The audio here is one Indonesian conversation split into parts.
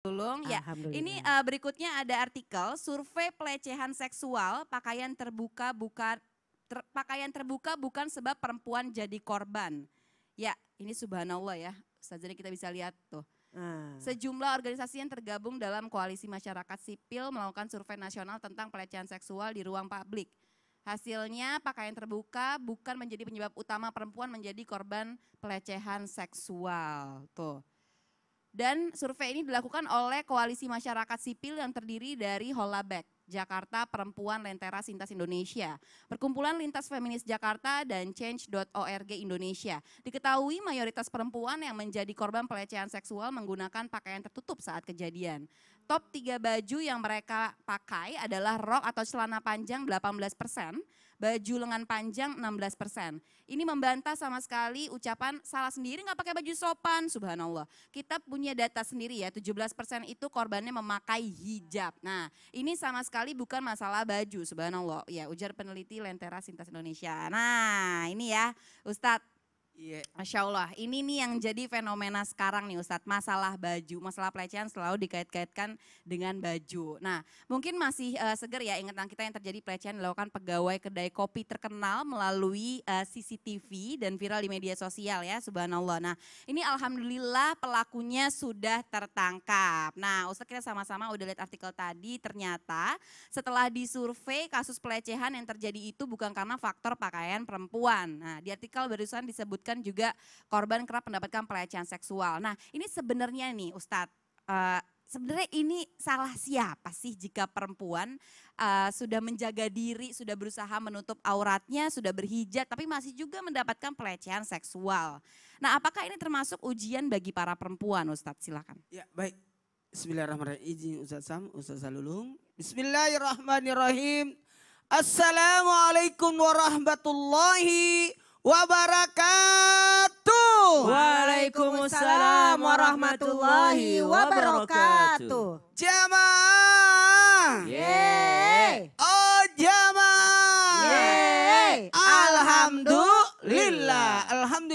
Tulung ya. Ini uh, berikutnya ada artikel survei pelecehan seksual pakaian terbuka bukan ter, pakaian terbuka bukan sebab perempuan jadi korban. Ya, ini subhanallah ya. Ustazah kita bisa lihat tuh. Ah. Sejumlah organisasi yang tergabung dalam koalisi masyarakat sipil melakukan survei nasional tentang pelecehan seksual di ruang publik. Hasilnya pakaian terbuka bukan menjadi penyebab utama perempuan menjadi korban pelecehan seksual. Tuh. Dan survei ini dilakukan oleh Koalisi Masyarakat Sipil yang terdiri dari Holabek, Jakarta Perempuan Lentera Sintas Indonesia, Perkumpulan Lintas Feminis Jakarta, dan Change.org Indonesia. Diketahui mayoritas perempuan yang menjadi korban pelecehan seksual menggunakan pakaian tertutup saat kejadian top tiga baju yang mereka pakai adalah rok atau celana panjang 18 persen, baju lengan panjang 16 persen. Ini membantah sama sekali ucapan salah sendiri nggak pakai baju sopan, subhanallah. Kita punya data sendiri ya, 17 persen itu korbannya memakai hijab. Nah ini sama sekali bukan masalah baju, subhanallah. Ya ujar peneliti Lentera Sintas Indonesia. Nah ini ya Ustadz Yeah. Masya Allah, ini nih yang jadi fenomena sekarang nih Ustadz, masalah baju, masalah pelecehan selalu dikait-kaitkan dengan baju. Nah mungkin masih uh, seger ya ingatan kita yang terjadi pelecehan dilakukan pegawai kedai kopi terkenal melalui uh, eh, CCTV dan viral di media sosial ya subhanallah. Nah ini Alhamdulillah pelakunya sudah tertangkap. Nah Ustadz kita sama-sama udah lihat artikel tadi ternyata setelah disurvei kasus pelecehan yang terjadi itu bukan karena faktor pakaian perempuan. Nah di artikel barusan disebutkan disebutkan juga korban kerap mendapatkan pelecehan seksual. Nah ini sebenarnya nih Ustadz, uh, sebenarnya ini salah siapa sih jika perempuan uh, sudah menjaga diri, sudah berusaha menutup auratnya, sudah berhijab, tapi masih juga mendapatkan pelecehan seksual. Nah apakah ini termasuk ujian bagi para perempuan Ustadz? Silakan. Ya baik. Bismillahirrahmanirrahim. Izin Ustaz Sam, Ustaz Salulung. Bismillahirrahmanirrahim. Assalamualaikum warahmatullahi wabarakatuh. Waalaikumsalam warahmatullahi wabarakatuh. Jamaah. Yeah.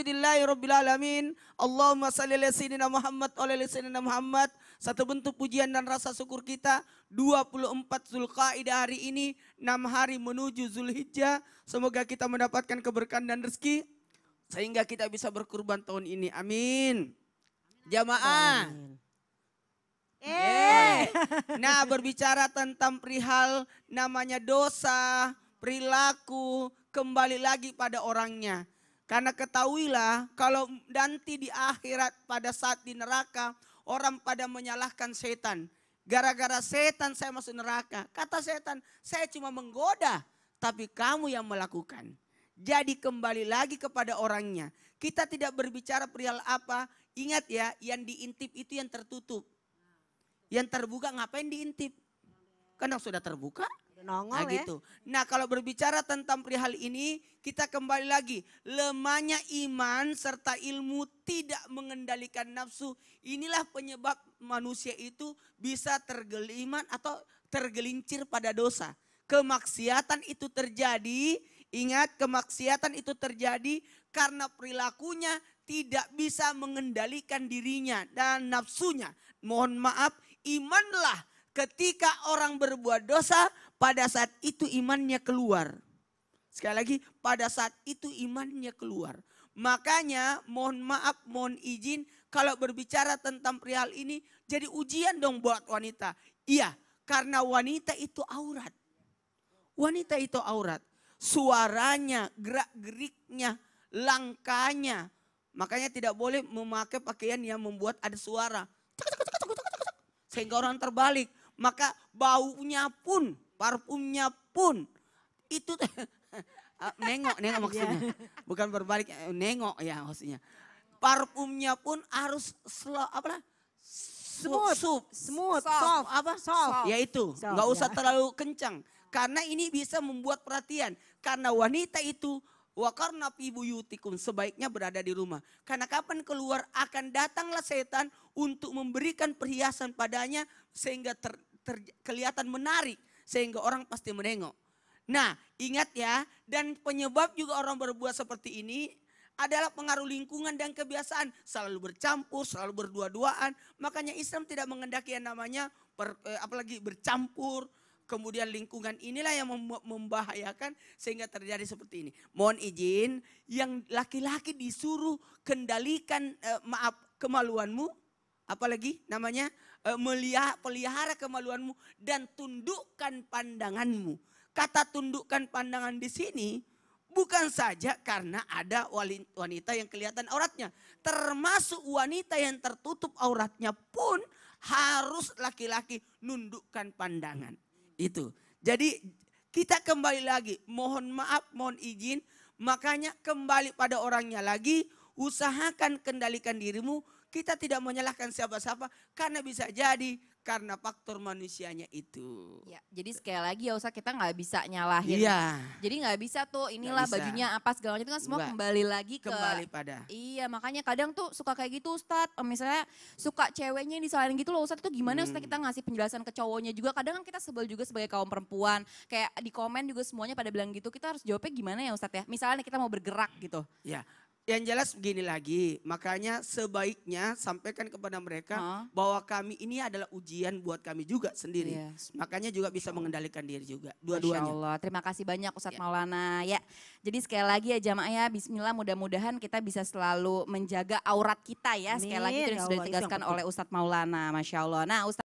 Alhamdulillahi Rabbil Alamin. Allahumma salli ala Sayyidina Muhammad wa ala Sayyidina Muhammad. Satu bentuk pujian dan rasa syukur kita. 24 Zulqaidah hari ini. 6 hari menuju Zulhijjah. Semoga kita mendapatkan keberkahan dan rezeki. Sehingga kita bisa berkurban tahun ini. Amin. Jamaah. Eh. Nah berbicara tentang perihal namanya dosa, perilaku, kembali lagi pada orangnya. Karena ketahuilah kalau nanti di akhirat pada saat di neraka orang pada menyalahkan setan. Gara-gara setan saya masuk neraka. Kata setan, saya cuma menggoda, tapi kamu yang melakukan. Jadi kembali lagi kepada orangnya. Kita tidak berbicara perihal apa. Ingat ya, yang diintip itu yang tertutup. Yang terbuka ngapain diintip? Karena sudah terbuka, nongol nah, ya. Gitu. Nah kalau berbicara tentang perihal ini kita kembali lagi. Lemahnya iman serta ilmu tidak mengendalikan nafsu. Inilah penyebab manusia itu bisa tergeliman atau tergelincir pada dosa. Kemaksiatan itu terjadi. Ingat kemaksiatan itu terjadi karena perilakunya tidak bisa mengendalikan dirinya dan nafsunya. Mohon maaf imanlah ketika orang berbuat dosa pada saat itu imannya keluar. Sekali lagi, pada saat itu imannya keluar. Makanya mohon maaf, mohon izin kalau berbicara tentang perihal ini jadi ujian dong buat wanita. Iya, karena wanita itu aurat. Wanita itu aurat. Suaranya, gerak-geriknya, langkahnya. Makanya tidak boleh memakai pakaian yang membuat ada suara. Sehingga orang terbalik. Maka baunya pun parfumnya pun itu eh, nengok nengok maksudnya iya. bukan berbalik eh, nengok ya maksudnya parfumnya pun harus slow apa lah smooth sup, smooth soft, soft apa soft, soft. ya itu nggak usah yeah. terlalu kencang karena ini bisa membuat perhatian karena wanita itu Wakarna yutikum sebaiknya berada di rumah. Karena kapan keluar akan datanglah setan untuk memberikan perhiasan padanya sehingga ter, ter, kelihatan menarik sehingga orang pasti menengok. Nah, ingat ya, dan penyebab juga orang berbuat seperti ini adalah pengaruh lingkungan dan kebiasaan. Selalu bercampur, selalu berdua-duaan. Makanya Islam tidak mengendaki yang namanya per, eh, apalagi bercampur. Kemudian lingkungan inilah yang membahayakan sehingga terjadi seperti ini. Mohon izin, yang laki-laki disuruh kendalikan eh, maaf kemaluanmu, apalagi namanya Eh, melihat pelihara kemaluanmu dan tundukkan pandanganmu. Kata tundukkan pandangan di sini bukan saja karena ada wanita yang kelihatan auratnya, termasuk wanita yang tertutup auratnya pun harus laki-laki nundukkan pandangan. Itu. Jadi kita kembali lagi, mohon maaf, mohon izin, makanya kembali pada orangnya lagi, usahakan kendalikan dirimu kita tidak menyalahkan siapa-siapa karena bisa jadi karena faktor manusianya itu. Ya, jadi sekali lagi ya usah kita nggak bisa nyalahin. Iya. Jadi nggak bisa tuh inilah bisa. bajunya apa segala itu kan semua Enggak. kembali lagi ke kembali pada. Iya, makanya kadang tuh suka kayak gitu Ustad, eh, misalnya suka ceweknya disalahin gitu loh Ustad itu gimana hmm. Ustad kita ngasih penjelasan ke cowoknya juga kadang kan kita sebel juga sebagai kaum perempuan. Kayak di komen juga semuanya pada bilang gitu, kita harus jawabnya gimana ya Ustad ya? Misalnya kita mau bergerak gitu. Iya. Yang jelas begini lagi, makanya sebaiknya sampaikan kepada mereka ha? bahwa kami ini adalah ujian buat kami juga sendiri. Yes. Makanya juga bisa mengendalikan diri juga, dua-duanya. Allah, terima kasih banyak Ustadz ya. Maulana. Ya, jadi sekali lagi ya jamaah ya, Bismillah mudah-mudahan kita bisa selalu menjaga aurat kita ya. Sekali Amin. lagi itu yang sudah ya ditegaskan oleh Ustadz Maulana, Masya Allah. Nah, Ustadz